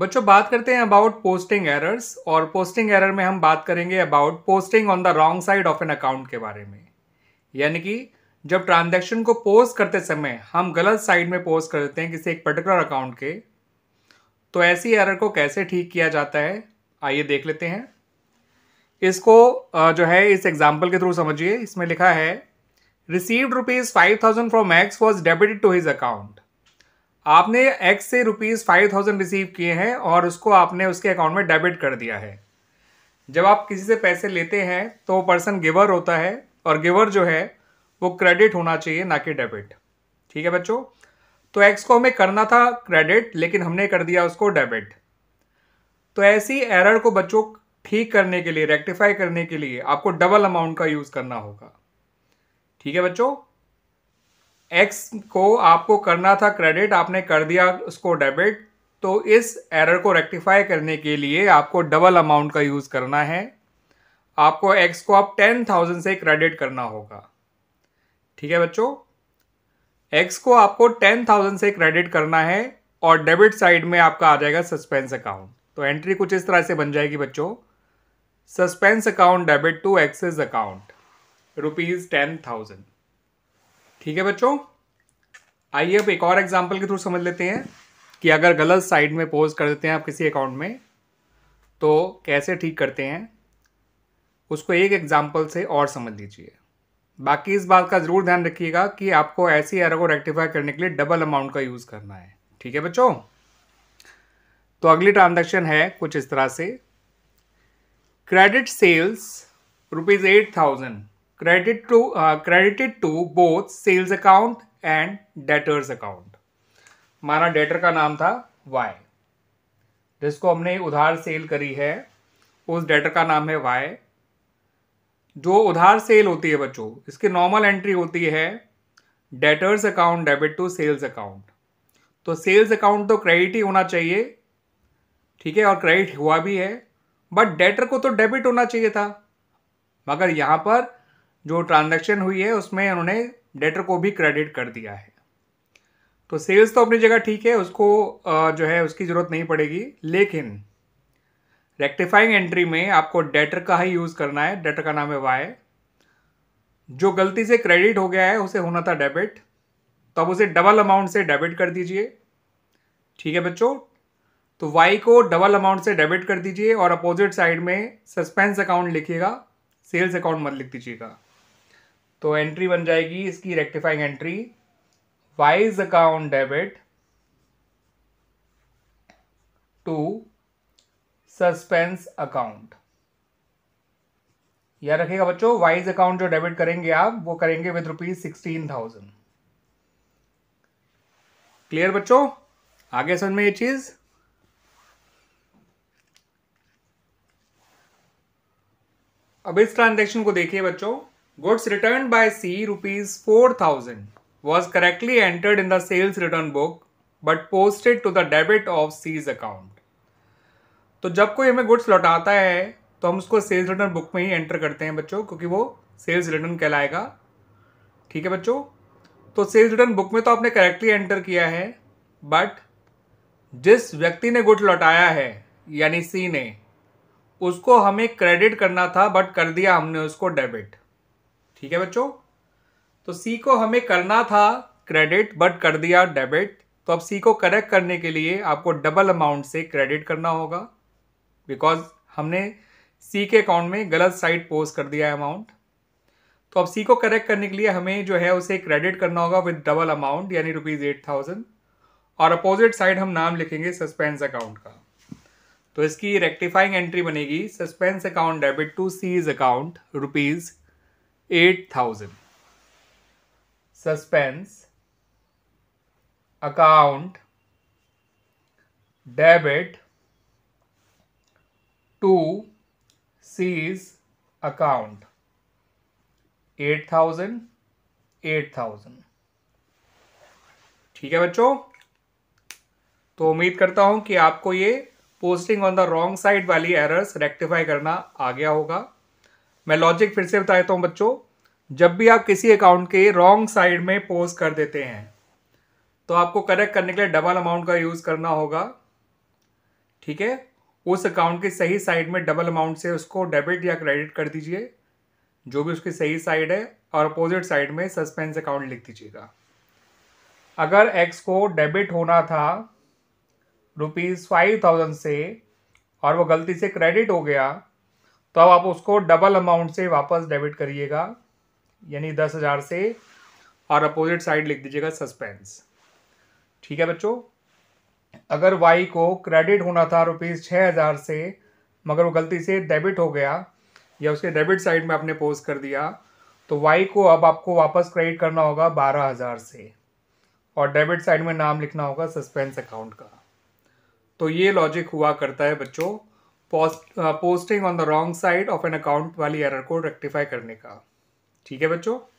बच्चों बात करते हैं अबाउट पोस्टिंग एरर्स और पोस्टिंग एरर में हम बात करेंगे about posting on the wrong side of an account के बारे में यानी कि जब ट्रांजैक्शन को पोस्ट करते समय हम गलत साइड में पोस्ट कर देते हैं किसी एक पर्टिकुलर अकाउंट के तो ऐसी एरर को कैसे ठीक किया जाता है आइए देख लेते हैं इसको जो है इस एग्जाम्पल के थ्रू समझिए इसमें लिखा है received rupees five thousand from Max was debited to his account आपने एक्स से रुपीज़ फाइव थाउजेंड रिसीव किए हैं और उसको आपने उसके अकाउंट में डेबिट कर दिया है जब आप किसी से पैसे लेते हैं तो वो पर्सन गिवर होता है और गिवर जो है वो क्रेडिट होना चाहिए ना कि डेबिट ठीक है बच्चों तो एक्स को हमें करना था क्रेडिट लेकिन हमने कर दिया उसको डेबिट तो ऐसी एरर को बच्चों ठीक करने के लिए रेक्टिफाई करने के लिए आपको डबल अमाउंट का यूज़ करना होगा ठीक है बच्चों एक्स को आपको करना था क्रेडिट आपने कर दिया उसको डेबिट तो इस एरर को रेक्टिफाई करने के लिए आपको डबल अमाउंट का यूज़ करना है आपको एक्स को आप टेन थाउजेंड से क्रेडिट करना होगा ठीक है बच्चों एक्स को आपको टेन थाउजेंड से क्रेडिट करना है और डेबिट साइड में आपका आ जाएगा सस्पेंस अकाउंट तो एंट्री कुछ इस तरह से बन जाएगी बच्चों suspense account debit to excess account rupees ten thousand ठीक है बच्चों आइए अब एक और एग्जाम्पल के थ्रू समझ लेते हैं कि अगर गलत साइड में पोज कर देते हैं आप किसी अकाउंट में तो कैसे ठीक करते हैं उसको एक एग्जाम्पल से और समझ लीजिए बाकी इस बात का ज़रूर ध्यान रखिएगा कि आपको ऐसी एरर को रेक्टिफाई करने के लिए डबल अमाउंट का यूज़ करना है ठीक है बच्चों तो अगली ट्रांजेक्शन है कुछ इस तरह से credit sales rupees eight thousand credit to, uh, credited to both sales account and debtors account. Debtor का नाम था वाई जिसको हमने उधार सेल करी है उस डेटर का नाम है वाई जो उधार सेल होती है बच्चों इसकी नॉर्मल एंट्री होती है debtors account debit to sales account तो सेल्स अकाउंट तो क्रेडिट ही होना चाहिए ठीक है और क्रेडिट हुआ भी है बट डेटर को तो डेबिट होना चाहिए था मगर यहाँ पर जो ट्रांजैक्शन हुई है उसमें उन्होंने डेटर को भी क्रेडिट कर दिया है तो सेल्स तो अपनी जगह ठीक है उसको जो है उसकी ज़रूरत नहीं पड़ेगी लेकिन रेक्टिफाइंग एंट्री में आपको डेटर का ही यूज़ करना है डेटर का नाम है वाई जो गलती से क्रेडिट हो गया है उसे होना था डेबिट तो अब उसे डबल अमाउंट से डेबिट कर दीजिए ठीक है बच्चों तो वाई को डबल अमाउंट से डेबिट कर दीजिए और अपोजिट साइड में सस्पेंस अकाउंट लिखिएगा सेल्स अकाउंट मत लिख दीजिएगा तो एंट्री बन जाएगी इसकी rectifying entry wise account debit to suspense account याद रखेगा बच्चों वाइज अकाउंट जो डेबिट करेंगे आप वो करेंगे with rupees sixteen thousand clear बच्चों आगे समझ में ये चीज़ अब इस ट्रांजेक्शन को देखिए बच्चों goods returned by sea rupees 4000 was correctly entered in the sales return book but posted to the debit of sea's account तो जब कोई हमें गुड्स लौटाता है तो हम उसको सेल्स रिटर्न बुक में ही एंटर करते हैं बच्चों क्योंकि वो सेल्स रिटर्न कहलाएगा ठीक है बच्चों तो सेल्स रिटर्न बुक में तो आपने करेक्टली एंटर किया है बट जिस व्यक्ति ने गुड्स लौटाया है यानी सी ने उसको हमें क्रेडिट करना था बट कर दिया हमने उसको डेबिट ठीक है बच्चों तो सी को हमें करना था क्रेडिट बट कर दिया डेबिट तो अब सी को करेक्ट करने के लिए आपको डबल अमाउंट से क्रेडिट करना होगा बिकॉज हमने सी के अकाउंट में गलत साइड पोस्ट कर दिया अमाउंट तो अब सी को करेक्ट करने के लिए हमें जो है उसे क्रेडिट करना होगा विद डबल अमाउंट यानी रुपीज़ एट थाउजेंड और अपोजिट साइड हम नाम लिखेंगे सस्पेंस अकाउंट का तो इसकी रेक्टिफाइंग एंट्री बनेगी suspense account debit to C's account rupees eight thousand suspense account debit to C's account eight thousand eight thousand ठीक है बच्चों तो उम्मीद करता हूं कि आपको ये posting on the wrong side वाली एरर्स रेक्टिफाई करना आ गया होगा मैं लॉजिक फिर से बता देता हूँ बच्चों जब भी आप किसी अकाउंट के रॉन्ग साइड में पोस्ट कर देते हैं तो आपको करेक्ट करने के लिए डबल अमाउंट का यूज़ करना होगा ठीक है उस अकाउंट के सही साइड में डबल अमाउंट से उसको डेबिट या क्रेडिट कर दीजिए जो भी उसकी सही साइड है और अपोजिट साइड में सस्पेंस अकाउंट लिख दीजिएगा अगर एक्स को डेबिट होना था रुपीज़ फाइव थाउजेंड से और वो गलती से क्रेडिट हो गया तो अब आप उसको डबल अमाउंट से वापस डेबिट करिएगा यानी दस हज़ार से और अपोजिट साइड लिख दीजिएगा सस्पेंस ठीक है बच्चों अगर वाई को क्रेडिट होना था रुपीज़ छः हज़ार से मगर वो गलती से डेबिट हो गया या उसके डेबिट साइड में आपने पोज कर दिया तो वाई को अब आपको वापस क्रेडिट करना होगा बारह हज़ार से और डेबिट साइड में नाम लिखना होगा सस्पेंस अकाउंट का तो ये लॉजिक हुआ करता है बच्चों post posting on the wrong side of an account वाली एरर को रेक्टिफाई करने का ठीक है बच्चों